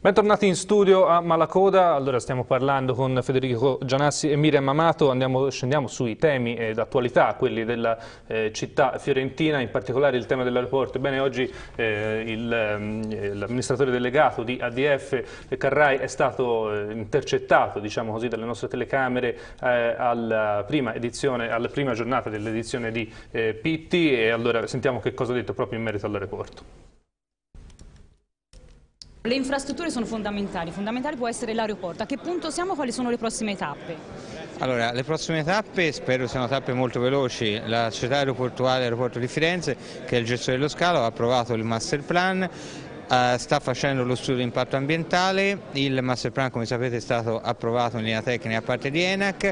Bentornati in studio a Malacoda, allora stiamo parlando con Federico Gianassi e Miriam Amato, Andiamo, scendiamo sui temi eh, d'attualità, quelli della eh, città fiorentina, in particolare il tema dell'aeroporto. Bene, oggi eh, ehm, l'amministratore delegato di ADF Carrai è stato eh, intercettato, diciamo così, dalle nostre telecamere eh, alla prima, edizione, alla, prima giornata dell'edizione di eh, Pitti e allora sentiamo che cosa ha detto proprio in merito all'aeroporto. Le infrastrutture sono fondamentali, fondamentale può essere l'aeroporto. A che punto siamo? Quali sono le prossime tappe? Allora, le prossime tappe spero siano tappe molto veloci. La società aeroportuale Aeroporto di Firenze, che è il gestore dello scalo, ha approvato il master plan eh, sta facendo lo studio di impatto ambientale, il master plan come sapete è stato approvato in linea tecnica a parte di ENAC,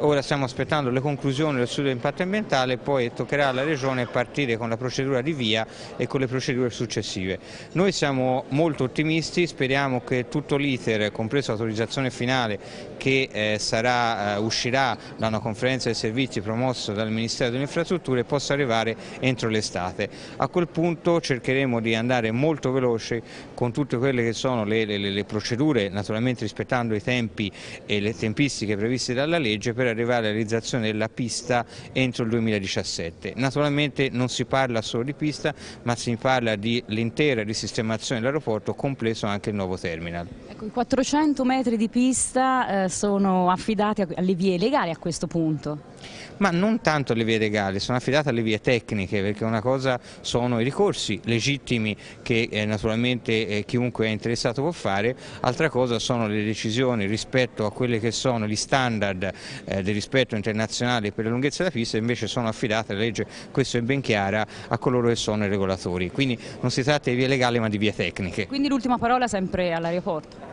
ora stiamo aspettando le conclusioni dello studio di impatto ambientale, poi toccherà alla Regione partire con la procedura di via e con le procedure successive. Noi siamo molto ottimisti, speriamo che tutto l'iter, compreso l'autorizzazione finale che eh, sarà, eh, uscirà da una conferenza dei servizi promossa dal Ministero delle Infrastrutture, possa arrivare entro l'estate. A quel punto cercheremo di andare molto veloce veloce con tutte quelle che sono le, le, le procedure, naturalmente rispettando i tempi e le tempistiche previste dalla legge per arrivare alla realizzazione della pista entro il 2017. Naturalmente non si parla solo di pista ma si parla dell'intera risistemazione dell'aeroporto compreso anche il nuovo terminal. Ecco, I 400 metri di pista eh, sono affidati alle vie legali a questo punto? ma non tanto alle vie legali, sono affidate alle vie tecniche perché una cosa sono i ricorsi legittimi che eh, naturalmente eh, chiunque è interessato può fare, altra cosa sono le decisioni rispetto a quelli che sono gli standard eh, del rispetto internazionale per la lunghezza della pista invece sono affidate la legge, questo è ben chiara, a coloro che sono i regolatori, quindi non si tratta di vie legali ma di vie tecniche. Quindi l'ultima parola sempre all'aeroporto?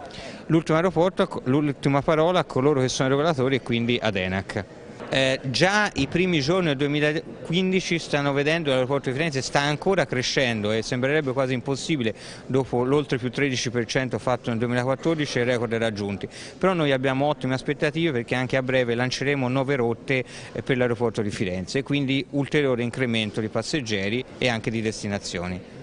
L'ultima parola a coloro che sono i regolatori e quindi ad ENAC. Eh, già i primi giorni del 2015 stanno vedendo l'aeroporto di Firenze sta ancora crescendo e sembrerebbe quasi impossibile dopo l'oltre più 13% fatto nel 2014 e i record raggiunti. Però noi abbiamo ottime aspettative perché anche a breve lanceremo nuove rotte eh, per l'aeroporto di Firenze e quindi ulteriore incremento di passeggeri e anche di destinazioni.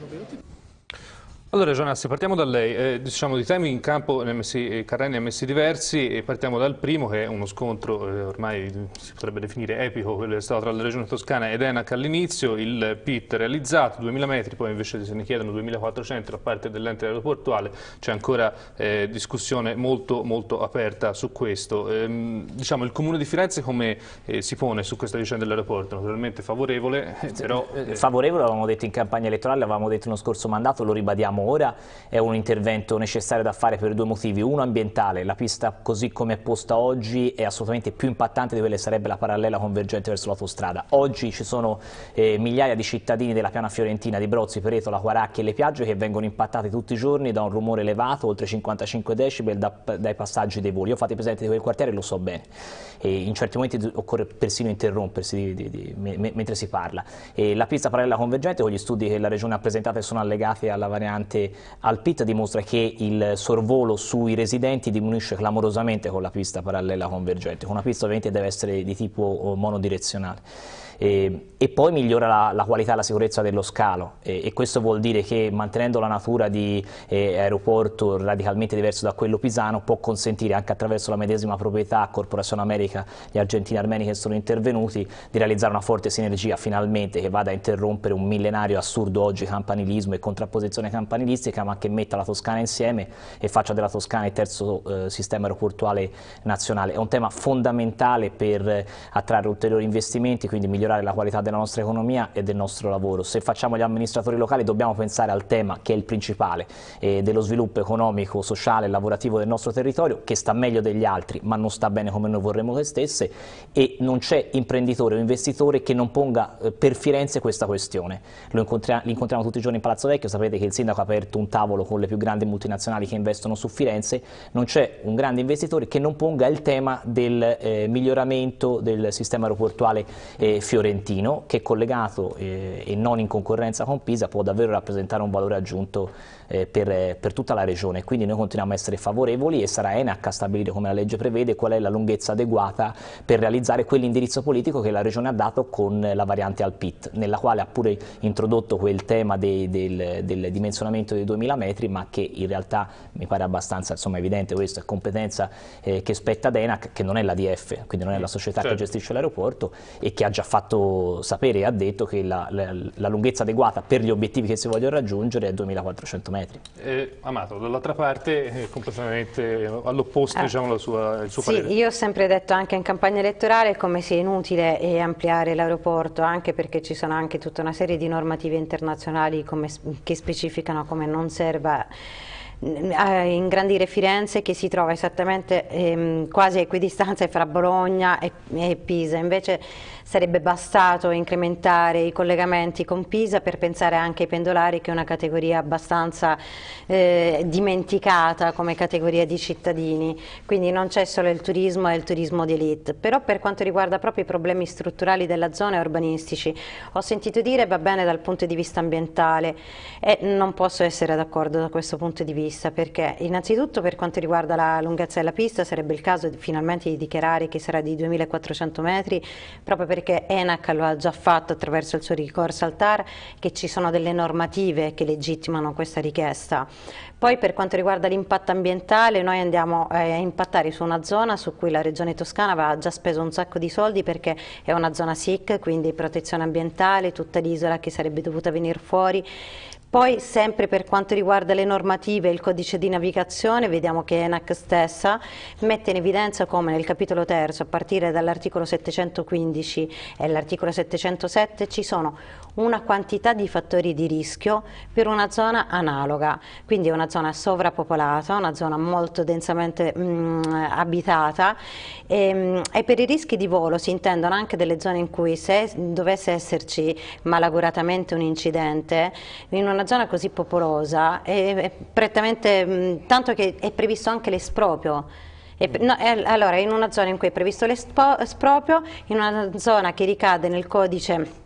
Allora Gianassi, partiamo da lei, eh, diciamo di temi in campo ne messi, eh, Carreni ha messi diversi e partiamo dal primo che è uno scontro eh, ormai si potrebbe definire epico, quello che è stato tra la regione toscana ed ENAC all'inizio, il PIT realizzato 2000 metri, poi invece se ne chiedono 2400 da parte dell'ente aeroportuale, c'è ancora eh, discussione molto, molto aperta su questo. Ehm, diciamo il Comune di Firenze come eh, si pone su questa vicenda dell'aeroporto? Naturalmente favorevole, eh, però... Favorevole, l'avevamo detto in campagna elettorale, l'avevamo detto nello scorso mandato, lo ribadiamo abbiamo ora è un intervento necessario da fare per due motivi. Uno ambientale, la pista così come è posta oggi è assolutamente più impattante di quella che sarebbe la parallela convergente verso l'autostrada. Oggi ci sono eh, migliaia di cittadini della piana fiorentina di Brozzi, Pereto, La Quaracchi e Le Piagge che vengono impattati tutti i giorni da un rumore elevato, oltre 55 decibel, da, dai passaggi dei voli. Io fate presente di quel quartiere lo so bene. E in certi momenti occorre persino interrompersi di, di, di, mentre si parla. E la pista parallela convergente con gli studi che la Regione ha presentato e sono allegati alla variante precedente al pit dimostra che il sorvolo sui residenti diminuisce clamorosamente con la pista parallela convergente, con una pista ovviamente deve essere di tipo eh, monodirezionale e, ehm, e poi migliora la, la, qualità e la sicurezza dello scalo e, e, questo vuol dire che mantenendo la natura di eh, aeroporto radicalmente diverso da quello pisano può consentire anche attraverso la medesima proprietà Corporazione America, gli argentini armeni che sono intervenuti, di realizzare una forte sinergia finalmente che vada a interrompere un millenario assurdo oggi campanilismo e contrapposizione campanilistica ma che metta la Toscana insieme e faccia della Toscana il terzo eh, sistema aeroportuale nazionale. È un tema fondamentale per attrarre ulteriori investimenti, quindi migliorare migliorare la qualità della nostra economia e del nostro lavoro. Se facciamo gli amministratori locali dobbiamo pensare al tema che è il principale eh, dello sviluppo economico, sociale e lavorativo del nostro territorio che sta meglio degli altri ma non sta bene come noi vorremmo che stesse e non c'è imprenditore o investitore che non ponga eh, per Firenze questa questione. Lo incontria incontriamo tutti i giorni in Palazzo Vecchio, sapete che il sindaco ha aperto un tavolo con le più grandi multinazionali che investono su Firenze, non c'è un grande investitore che non ponga il tema del eh, miglioramento del sistema aeroportuale eh, fiorentino fiorentino che collegato eh, e non in concorrenza con Pisa può davvero rappresentare un valore aggiunto eh, per, per, tutta la regione. Quindi noi continuiamo a essere favorevoli e sarà ENAC a stabilire come la legge prevede qual è la lunghezza adeguata per realizzare quell'indirizzo politico che la regione ha dato con la variante al PIT, nella quale ha pure introdotto quel tema dei, del, del, dimensionamento dei 2000 metri ma che in realtà mi pare abbastanza insomma, evidente, questa è competenza eh, che spetta ad ENAC che non è la DF, quindi non è la società certo. che gestisce l'aeroporto e che ha già fatto fatto sapere e ha detto che la, la, la, lunghezza adeguata per gli obiettivi che si vogliono raggiungere è 2400 metri. Eh, Amato, dall'altra parte è eh, completamente all'opposto ah. diciamo, sua, il suo sì, parere. Io ho sempre detto anche in campagna elettorale come sia inutile eh, ampliare l'aeroporto anche perché ci sono anche tutta una serie di normative internazionali come, che specificano come non serva a eh, ingrandire Firenze che si trova esattamente ehm, quasi a equidistanza fra Bologna e, e Pisa, invece Sarebbe bastato incrementare i collegamenti con Pisa per pensare anche ai pendolari che è una categoria abbastanza eh, dimenticata come categoria di cittadini, quindi non c'è solo il turismo e il turismo di elite, però per quanto riguarda proprio i problemi strutturali della zona e urbanistici, ho sentito dire va bene dal punto di vista ambientale e non posso essere d'accordo da questo punto di vista perché innanzitutto per quanto riguarda la lunghezza della pista sarebbe il caso finalmente di dichiarare che sarà di 2400 metri proprio per perché ENAC lo ha già fatto attraverso il suo ricorso al TAR, che ci sono delle normative che legittimano questa richiesta. Poi per quanto riguarda l'impatto ambientale, noi andiamo eh, a impattare su una zona su cui la Regione Toscana aveva già speso un sacco di soldi perché è una zona SIC, quindi protezione ambientale, tutta l'isola che sarebbe dovuta venire fuori. Poi sempre per quanto riguarda le normative e il codice di navigazione vediamo che ENAC stessa mette in evidenza come nel capitolo terzo a partire dall'articolo 715 e l'articolo 707 ci sono una quantità di fattori di rischio per una zona analoga, quindi una zona sovrappopolata, una zona molto densamente mh, mm, abitata e, ehm, e, per i rischi di volo si intendono anche delle zone in cui se dovesse esserci malaguratamente un incidente in una una zona così popolosa, è, è mh, tanto che è previsto anche l'esproprio. No, allora, in una zona in cui è previsto l'esproprio, in una zona che ricade nel codice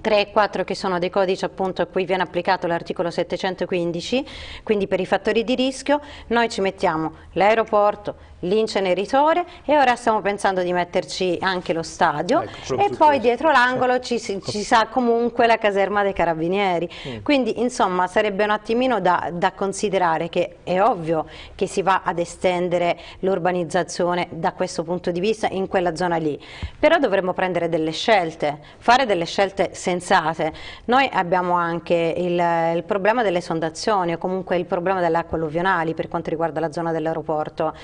3 e 4 che sono dei codici appunto a cui viene applicato l'articolo 715, quindi per i fattori di rischio noi ci mettiamo l'aeroporto, l'inceneritore e ora stiamo pensando di metterci anche lo stadio ecco, e poi dietro l'angolo ci, ecco. ci, sa comunque la caserma dei carabinieri mm. quindi insomma sarebbe un attimino da, da, considerare che è ovvio che si va ad estendere l'urbanizzazione da questo punto di vista in quella zona lì però dovremmo prendere delle scelte fare delle scelte sensate noi abbiamo anche il, il problema delle sondazioni o comunque il problema delle acque alluvionali per quanto riguarda la zona dell'aeroporto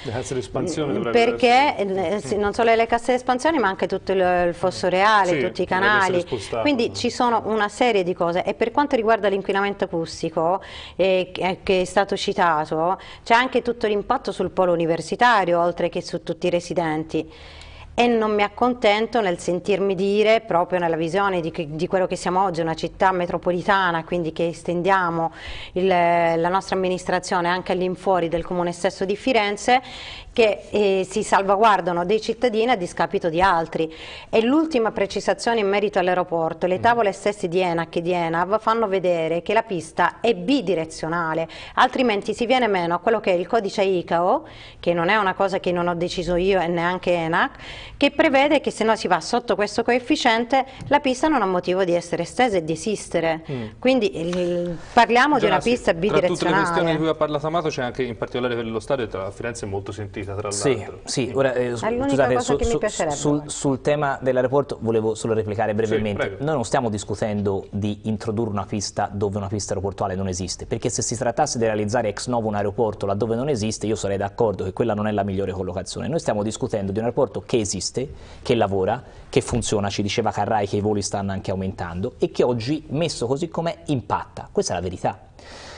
espansione mm, dovrebbe Perché essere... Eh, mm. non solo le casse di espansione ma anche tutto il, fosso reale, sì, tutti i canali, quindi ci sono una serie di cose e per quanto riguarda l'inquinamento acustico eh, eh, che è stato citato c'è anche tutto l'impatto sul polo universitario oltre che su tutti i residenti e non mi accontento nel sentirmi dire, proprio nella visione di, di quello che siamo oggi, una città metropolitana, quindi che estendiamo il, la nostra amministrazione anche all'infuori del comune stesso di Firenze, che eh, si salvaguardano dei cittadini a discapito di altri. E l'ultima precisazione in merito all'aeroporto, le mm. tavole stesse di ENAC e di ENAV fanno vedere che la pista è bidirezionale, altrimenti si viene meno a quello che è il codice ICAO, che non è una cosa che non ho deciso io e neanche ENAC, che prevede che se no si va sotto questo coefficiente la pista non ha motivo di essere estesa e di esistere. Mm. Quindi il, eh, parliamo Già, di una pista sì, bidirezionale. Tra tutte le questioni di cui ha parlato Amato c'è anche in particolare per lo stadio tra Firenze è molto sentita tra l'altro. Sì, sì, ora eh, scusate, su, su, sul, sul, tema dell'aeroporto volevo solo replicare brevemente. Sì, Noi non stiamo discutendo di introdurre una pista dove una pista aeroportuale non esiste, perché se si trattasse di realizzare ex novo un aeroporto laddove non esiste, io sarei d'accordo che quella non è la migliore collocazione. Noi stiamo discutendo di un aeroporto che esiste esiste, che lavora, che funziona, ci diceva Carrai che i voli stanno anche aumentando e che oggi, messo così com'è, impatta. Questa è la verità.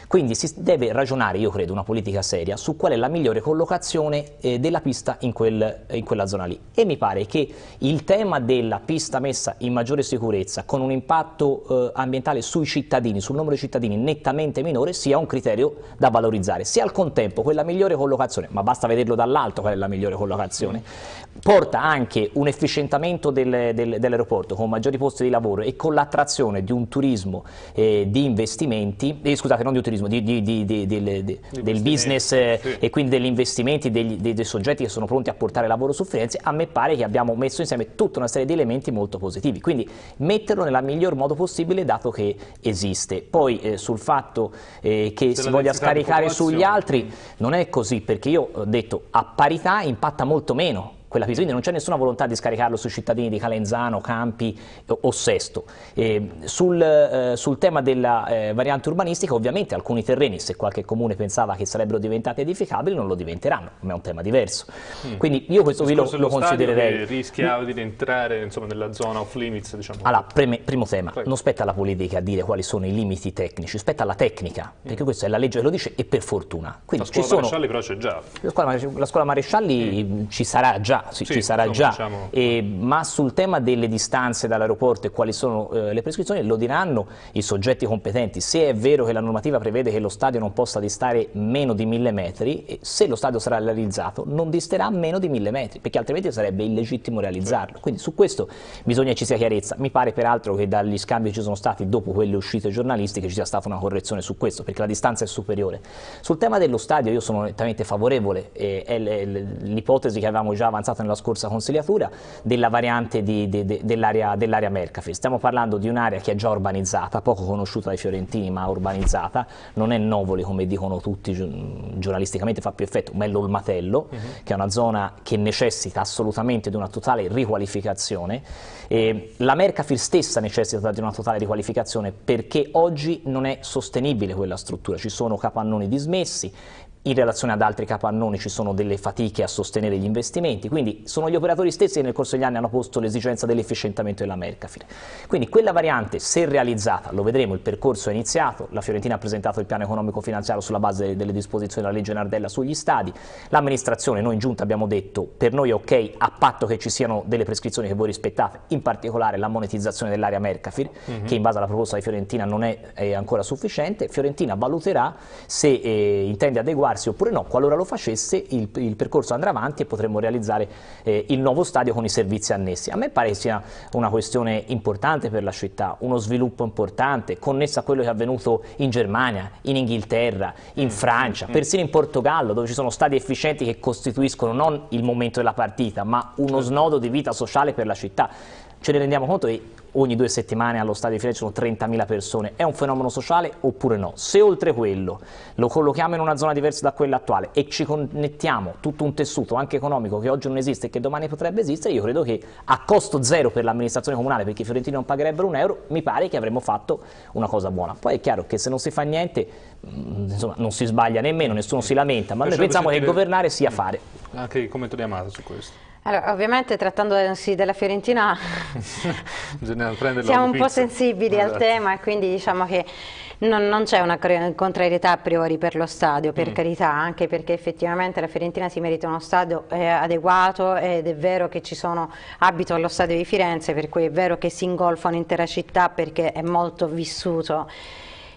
Quindi si deve ragionare, io credo, una politica seria su qual è la migliore collocazione eh, della pista in, quel, in, quella zona lì. E mi pare che il tema della pista messa in maggiore sicurezza con un impatto eh, ambientale sui cittadini, sul numero di cittadini nettamente minore, sia un criterio da valorizzare. Se al contempo quella migliore collocazione, ma basta vederlo dall'alto qual è la migliore collocazione, porta anche un efficientamento del, del, dell'aeroporto con maggiori posti di lavoro e con l'attrazione di un turismo eh, di investimenti, eh, scusate, non di un turismo, turismo, di, di, di, del, del business eh, sì. e quindi degli investimenti degli, dei, dei, soggetti che sono pronti a portare lavoro su Firenze, a me pare che abbiamo messo insieme tutta una serie di elementi molto positivi, quindi metterlo nel miglior modo possibile dato che esiste. Poi eh, sul fatto eh, che Se si voglia scaricare sugli altri non è così perché io ho detto a parità impatta molto meno quindi non c'è nessuna volontà di scaricarlo sui cittadini di Calenzano, Campi eh, o Sesto. Sul, eh, sul, tema della eh, variante urbanistica ovviamente alcuni terreni, se qualche comune pensava che sarebbero diventati edificabili, non lo diventeranno, ma è un tema diverso. Mm. Quindi io questo vi lo, lo considererei. rischia di entrare insomma, nella zona off limits? Diciamo. Allora, preme, primo tema, Prego. non spetta alla politica a dire quali sono i limiti tecnici, spetta alla tecnica, mm. perché questa è la legge che lo dice e per fortuna. Quindi la scuola ci sono... Marescialli però c'è già. La scuola, la scuola Marescialli mm. ci sarà già già, sì, sì, ci sarà già, facciamo... e, ma sul tema delle distanze dall'aeroporto e quali sono eh, le prescrizioni lo diranno i soggetti competenti. Se è vero che la normativa prevede che lo stadio non possa distare meno di mille metri, se lo stadio sarà realizzato non disterà meno di mille metri, perché altrimenti sarebbe illegittimo realizzarlo. Sì. Quindi su questo bisogna ci sia chiarezza. Mi pare peraltro che dagli scambi che ci sono stati dopo quelle uscite giornalistiche ci sia stata una correzione su questo, perché la distanza è superiore. Sul tema dello stadio io sono nettamente favorevole, eh, è l'ipotesi che avevamo già avanzato avanzato nella scorsa consigliatura della variante de, dell'area dell Mercafe. Stiamo parlando di un'area che è già urbanizzata, poco conosciuta dai fiorentini ma urbanizzata, non è Novoli come dicono tutti, giornalisticamente fa più effetto, ma è l'Olmatello, uh mhm. -huh. che è una zona che necessita assolutamente di una totale riqualificazione. E la Mercafil stessa necessita di una totale riqualificazione perché oggi non è sostenibile quella struttura, ci sono capannoni dismessi, in relazione ad altri capannoni ci sono delle fatiche a sostenere gli investimenti, quindi sono gli operatori stessi che nel corso degli anni hanno posto l'esigenza dell'efficientamento della Mercafir. Quindi quella variante, se realizzata, lo vedremo, il percorso è iniziato, la Fiorentina ha presentato il piano economico finanziario sulla base delle disposizioni della legge Nardella sugli stadi, l'amministrazione, noi in giunta abbiamo detto, per noi è ok, a patto che ci siano delle prescrizioni che voi rispettate, in particolare la monetizzazione dell'area Mercafir, mm -hmm. che in base alla proposta di Fiorentina non è, è ancora sufficiente, Fiorentina valuterà se eh, intende adeguarsi ritirarsi oppure no, qualora lo facesse il, il percorso andrà avanti e potremmo realizzare eh, il nuovo stadio con i servizi annessi. A me pare sia una questione importante per la città, uno sviluppo importante connesso a quello che è avvenuto in Germania, in Inghilterra, in mm. Francia, mm. persino in Portogallo dove ci sono stadi efficienti che costituiscono non il momento della partita ma uno certo. snodo di vita sociale per la città. Ce ne rendiamo conto e ogni due settimane allo stadio di Firenze sono 30.000 persone, è un fenomeno sociale oppure no? Se oltre quello lo collochiamo in una zona diversa da quella attuale e ci connettiamo tutto un tessuto anche economico che oggi non esiste e che domani potrebbe esistere, io credo che a costo zero per l'amministrazione comunale, perché i fiorentini non pagherebbero un euro, mi pare che avremmo fatto una cosa buona. Poi è chiaro che se non si fa niente, mm, insomma, non si sbaglia nemmeno, nessuno si lamenta, ma noi pensiamo che governare sia fare. Anche il commento di Amato su questo. Allora, ovviamente trattandosi eh, della Fiorentina siamo un po' sensibili esatto. al tema e quindi diciamo che non, non c'è una contrarietà a priori per lo stadio, per mm. carità, anche perché effettivamente la Fiorentina si merita uno stadio eh, adeguato ed è vero che ci sono, abito allo stadio di Firenze, per cui è vero che si ingolfa un'intera città perché è molto vissuto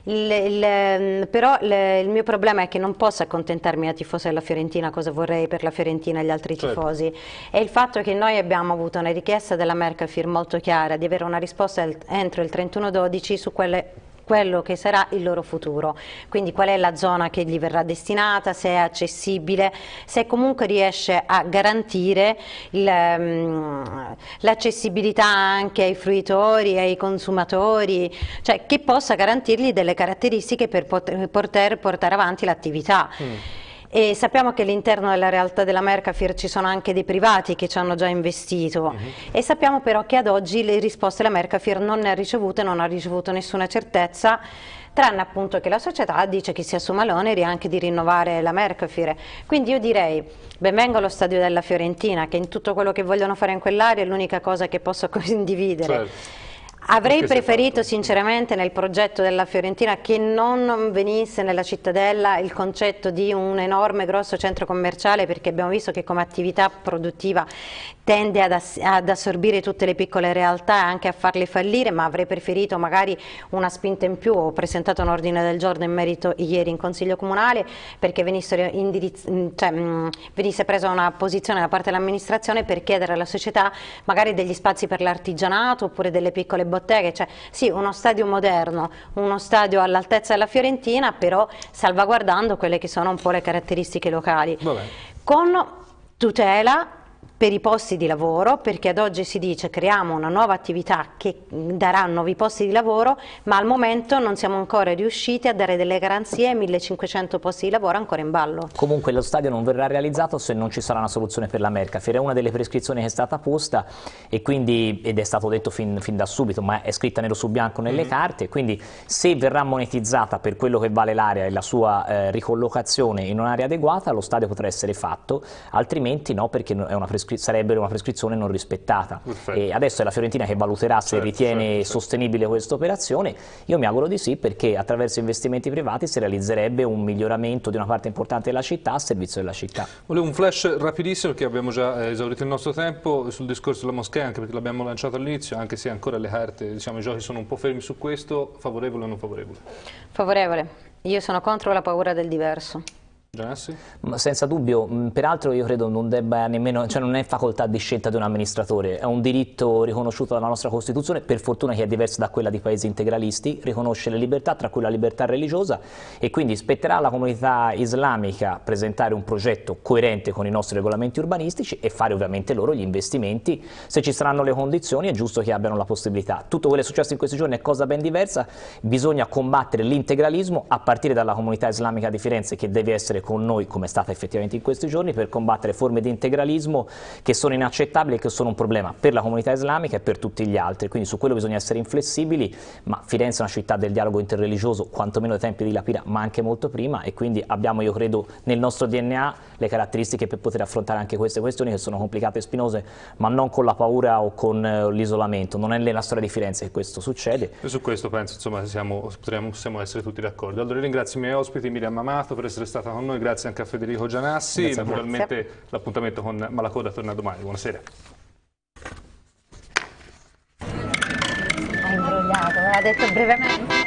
il, il, ehm, però il, il mio problema è che non posso accontentarmi a tifosa della Fiorentina, cosa vorrei per la Fiorentina e gli altri certo. tifosi. è il fatto che noi abbiamo avuto una richiesta della Mercafir molto chiara di avere una risposta entro il 31-12 su quelle quello che sarà il loro futuro, quindi qual è la zona che gli verrà destinata, se è accessibile, se comunque riesce a garantire ehm, l'accessibilità anche ai fruitori, ai consumatori, cioè che possa garantirgli delle caratteristiche per poter portare avanti l'attività. Mm. E sappiamo che all'interno della realtà della Mercafir ci sono anche dei privati che ci hanno già investito uh mhm. -huh. e sappiamo però che ad oggi le risposte la Mercafir non ne ha ricevute, non ha ricevuto nessuna certezza tranne appunto che la società dice che si assuma l'onere anche di rinnovare la Mercafir. Quindi io direi, benvengo allo stadio della Fiorentina, che in tutto quello che vogliono fare in quell'area è l'unica cosa che posso condividere. Certo. Avrei preferito sinceramente nel progetto della Fiorentina che non venisse nella cittadella il concetto di un enorme grosso centro commerciale perché abbiamo visto che come attività produttiva tende ad, ass ad assorbire tutte le piccole realtà e anche a farle fallire ma avrei preferito magari una spinta in più, ho presentato un ordine del giorno in merito ieri in Consiglio Comunale perché venisse, mm, cioè, mm, venisse presa una posizione da parte dell'amministrazione per chiedere alla società magari degli spazi per l'artigianato oppure delle piccole Botteghe, cioè sì uno stadio moderno, uno stadio all'altezza della Fiorentina, però salvaguardando quelle che sono un po' le caratteristiche locali. Vabbè. Con tutela per i posti di lavoro, perché ad oggi si dice creiamo una nuova attività che darà nuovi posti di lavoro, ma al momento non siamo ancora riusciti a dare delle garanzie ai 1500 posti di lavoro ancora in ballo. Comunque lo stadio non verrà realizzato se non ci sarà una soluzione per la Mercafer, è una delle prescrizioni che è stata posta e quindi, ed è stato detto fin, fin da subito, ma è scritta nero su bianco nelle mm -hmm. carte, quindi se verrà monetizzata per quello che vale l'area e la sua eh, ricollocazione in un'area adeguata, lo stadio potrà essere fatto, altrimenti no perché è una prescrizione sarebbe una prescrizione non rispettata. E adesso è la Fiorentina che valuterà se certo, ritiene certo, certo. sostenibile questa operazione. Io mi auguro di sì perché attraverso investimenti privati si realizzerebbe un miglioramento di una parte importante della città a servizio della città. Volevo un flash rapidissimo perché abbiamo già eh, esaurito il nostro tempo sul discorso della moschea anche perché l'abbiamo lanciato all'inizio anche se ancora le carte, diciamo i giochi sono un po' fermi su questo, favorevole o non favorevole? Favorevole. Io sono contro la paura del diverso. Genesi? Senza dubbio, mm, peraltro io credo non debba nemmeno, cioè non è facoltà di scelta di un amministratore, è un diritto riconosciuto dalla nostra Costituzione, per fortuna che è diverso da quella di paesi integralisti, riconosce le libertà, tra cui la libertà religiosa e quindi spetterà alla comunità islamica presentare un progetto coerente con i nostri regolamenti urbanistici e fare ovviamente loro gli investimenti, se ci saranno le condizioni è giusto che abbiano la possibilità. Tutto quello che è successo in questi giorni è cosa ben diversa, bisogna combattere l'integralismo a partire dalla comunità islamica di Firenze che deve essere con noi, come è stata effettivamente in questi giorni, per combattere forme di integralismo che sono inaccettabili e che sono un problema per la comunità islamica e per tutti gli altri. Quindi su quello bisogna essere inflessibili, ma Firenze è una città del dialogo interreligioso, quantomeno dai tempi di Lapira, ma anche molto prima, e quindi abbiamo, io credo, nel nostro DNA le caratteristiche per poter affrontare anche queste questioni che sono complicate e spinose, ma non con la paura o con eh, l'isolamento. Non è nella storia di Firenze che questo succede. E su questo penso insomma, siamo, potremmo, possiamo essere tutti d'accordo. Allora ringrazio i miei ospiti, Miriam Mamato, per essere stata con noi noi, grazie anche a Federico Gianassi. Grazie Naturalmente l'appuntamento con Malacoda torna domani. Buonasera. Ha imbrogliato, me l'ha detto brevemente.